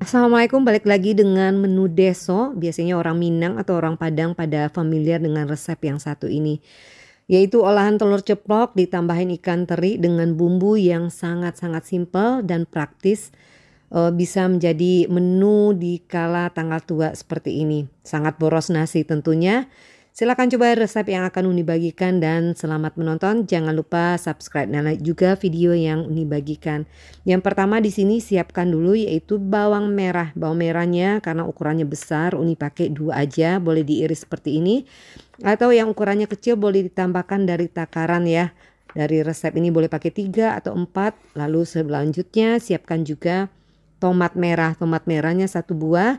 Assalamualaikum balik lagi dengan menu deso Biasanya orang Minang atau orang Padang pada familiar dengan resep yang satu ini Yaitu olahan telur ceplok ditambahin ikan teri dengan bumbu yang sangat-sangat simple dan praktis eh, Bisa menjadi menu di kala tanggal tua seperti ini Sangat boros nasi tentunya Silahkan coba resep yang akan Uni bagikan dan selamat menonton. Jangan lupa subscribe dan like juga video yang Uni bagikan. Yang pertama di sini siapkan dulu yaitu bawang merah. Bawang merahnya karena ukurannya besar Uni pakai dua aja boleh diiris seperti ini. Atau yang ukurannya kecil boleh ditambahkan dari takaran ya. Dari resep ini boleh pakai tiga atau empat. Lalu selanjutnya siapkan juga tomat merah. Tomat merahnya satu buah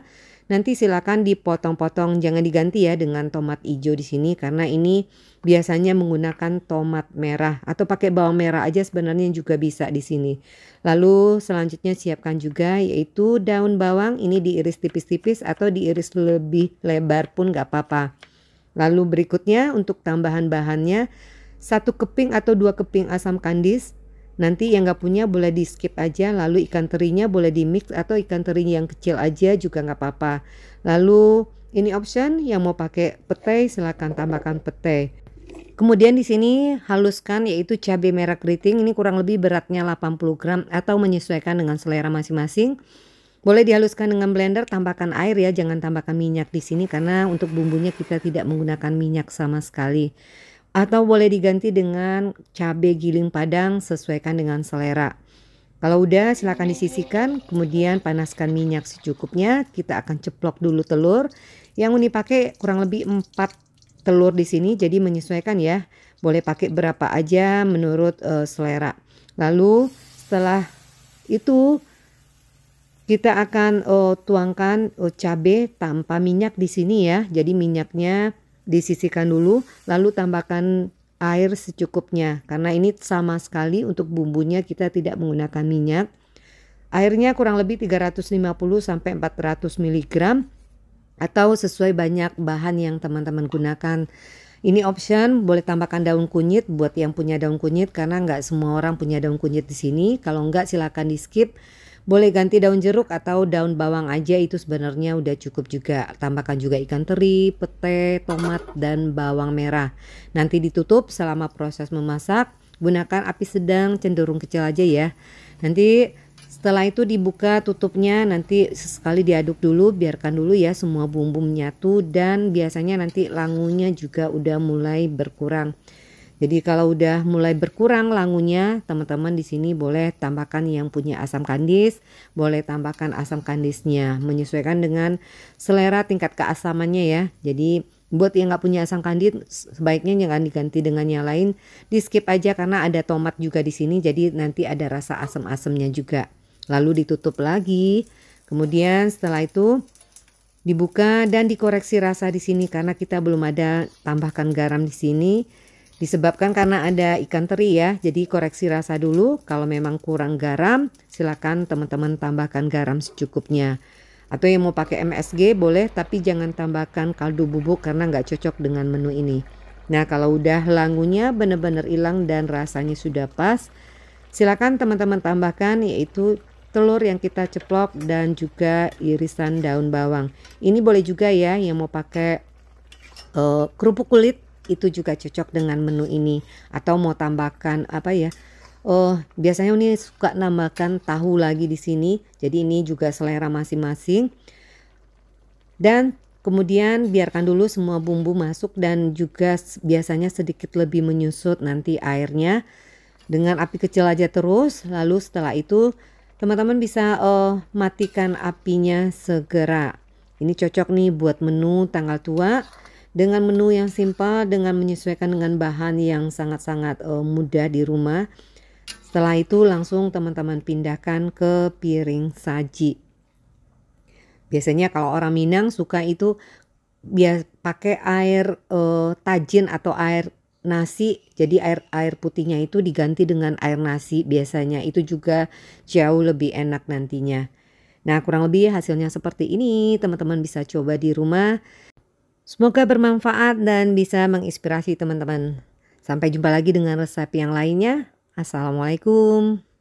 Nanti silakan dipotong-potong, jangan diganti ya dengan tomat hijau di sini karena ini biasanya menggunakan tomat merah atau pakai bawang merah aja sebenarnya juga bisa di sini. Lalu selanjutnya siapkan juga yaitu daun bawang ini diiris tipis-tipis atau diiris lebih lebar pun nggak apa-apa. Lalu berikutnya untuk tambahan bahannya satu keping atau dua keping asam kandis, Nanti yang nggak punya boleh di skip aja, lalu ikan terinya boleh di mix atau ikan teri yang kecil aja juga nggak apa-apa. Lalu ini option yang mau pakai petai silahkan tambahkan petai. Kemudian di sini haluskan yaitu cabai merah keriting ini kurang lebih beratnya 80 gram atau menyesuaikan dengan selera masing-masing. Boleh dihaluskan dengan blender, tambahkan air ya, jangan tambahkan minyak di sini karena untuk bumbunya kita tidak menggunakan minyak sama sekali atau boleh diganti dengan cabai giling padang sesuaikan dengan selera. Kalau udah silahkan disisihkan, kemudian panaskan minyak secukupnya. Kita akan ceplok dulu telur. Yang Uni pakai kurang lebih 4 telur di sini, jadi menyesuaikan ya. Boleh pakai berapa aja menurut uh, selera. Lalu setelah itu kita akan uh, tuangkan uh, eh, cabai tanpa minyak di sini ya. Jadi minyaknya disisihkan dulu, lalu tambahkan air secukupnya karena ini sama sekali untuk bumbunya kita tidak menggunakan minyak. Airnya kurang lebih 350 sampai 400 mg atau sesuai banyak bahan yang teman-teman gunakan. Ini option, boleh tambahkan daun kunyit buat yang punya daun kunyit karena nggak semua orang punya daun kunyit di sini. Kalau nggak silakan di skip boleh ganti daun jeruk atau daun bawang aja itu sebenarnya udah cukup juga. Tambahkan juga ikan teri, pete, tomat, dan bawang merah. Nanti ditutup selama proses memasak. Gunakan api sedang cenderung kecil aja ya. Nanti setelah itu dibuka tutupnya nanti sekali diaduk dulu biarkan dulu ya semua bumbu menyatu dan biasanya nanti langunya juga udah mulai berkurang. Jadi kalau udah mulai berkurang langunya, teman-teman di sini boleh tambahkan yang punya asam kandis, boleh tambahkan asam kandisnya, menyesuaikan dengan selera tingkat keasamannya ya. Jadi buat yang nggak punya asam kandis, sebaiknya jangan diganti dengan yang lain, di skip aja karena ada tomat juga di sini, jadi nanti ada rasa asam-asamnya juga. Lalu ditutup lagi, kemudian setelah itu dibuka dan dikoreksi rasa di sini karena kita belum ada tambahkan garam di sini Disebabkan karena ada ikan teri ya, jadi koreksi rasa dulu. Kalau memang kurang garam, silakan teman-teman tambahkan garam secukupnya. Atau yang mau pakai MSG boleh, tapi jangan tambahkan kaldu bubuk karena nggak cocok dengan menu ini. Nah kalau udah langunya benar-benar hilang dan rasanya sudah pas, silakan teman-teman tambahkan yaitu telur yang kita ceplok dan juga irisan daun bawang. Ini boleh juga ya yang mau pakai uh, kerupuk kulit itu juga cocok dengan menu ini atau mau tambahkan apa ya Oh, biasanya ini suka nambahkan tahu lagi di sini. Jadi ini juga selera masing-masing. Dan kemudian biarkan dulu semua bumbu masuk dan juga biasanya sedikit lebih menyusut nanti airnya dengan api kecil aja terus. Lalu setelah itu teman-teman bisa oh, matikan apinya segera. Ini cocok nih buat menu tanggal tua dengan menu yang simpel dengan menyesuaikan dengan bahan yang sangat-sangat uh, mudah di rumah. Setelah itu langsung teman-teman pindahkan ke piring saji. Biasanya kalau orang Minang suka itu bias pakai air uh, tajin atau air nasi jadi air air putihnya itu diganti dengan air nasi biasanya itu juga jauh lebih enak nantinya nah kurang lebih hasilnya seperti ini teman-teman bisa coba di rumah Semoga bermanfaat dan bisa menginspirasi teman-teman. Sampai jumpa lagi dengan resep yang lainnya. Assalamualaikum.